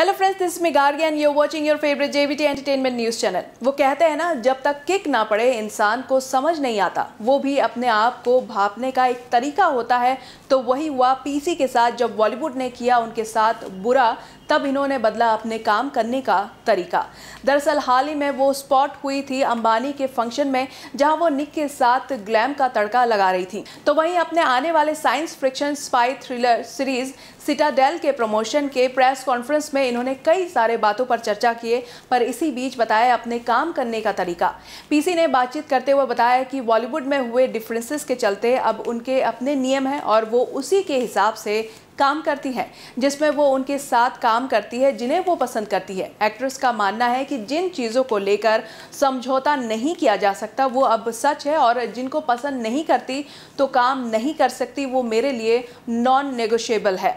hello friends this me Gargi and you watching your favourite JBT entertainment news channel वो कहते हैं ना जब तक किक ना पड़े इंसान को समझ नहीं आता वो भी अपने आप को भापने का एक तरीका होता है तो वही हुआ पीसी के साथ जब बॉलीवुड ने किया उनके साथ बुरा तब इन्होंने बदला अपने काम करने का तरीका दरअसल हाल ही में वो स्पॉट हुई थी अंबानी के फंक्शन में जहां वो निक के साथ ग्लैम का तड़का लगा रही थी तो वहीं अपने आने वाले science friction spy thriller series Citadel के प्रमोशन के प्रेस कॉन्फ्रेंस में इन्होंने कई सारे बातों पर चर्चा किए पर इसी बीच बताया अपने काम करने का तरीका पीसी ने बातचीत करते हुए बताया कि बॉलीवुड में हुए डिफरेंसेस के चलते अब उनके अपने नियम हैं और वो उसी के हिसाब से काम करती हैं जिसमें वो उनके साथ काम करती है जिन्हें वो पसंद करती है एक्ट्रेस का मानना है कि जिन चीज़ों को लेकर समझौता नहीं किया जा सकता वो अब सच है और जिनको पसंद नहीं करती तो काम नहीं कर सकती वो मेरे लिए नॉन नेगोशियेबल है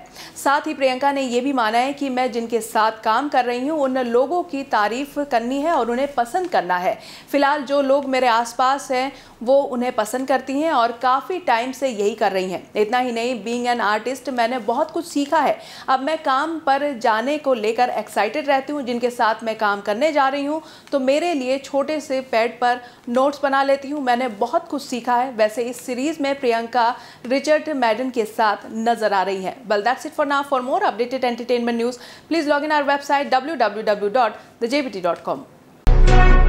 साथ ही प्रियंका ने यह भी माना है कि मैं जिनके साथ काम कर रही हूँ उन लोगों की तारीफ करनी है और उन्हें पसंद करना है फिलहाल जो लोग मेरे आसपास हैं वो उन्हें पसंद करती हैं और काफ़ी टाइम से यही कर रही हैं इतना ही नहीं बींग एन आर्टिस्ट मैंने बहुत बहुत कुछ सीखा है अब मैं काम पर जाने को लेकर एक्साइटेड रहती हूँ जिनके साथ मैं काम करने जा रही हूँ तो मेरे लिए छोटे से पैड पर नोट्स बना लेती हूँ मैंने बहुत कुछ सीखा है वैसे इस सीरीज़ में प्रियंका रिचर्ड मैडन के साथ नजर आ रही है बल that's it for now for more updated entertainment news please log in our website W W W dot the J B T dot com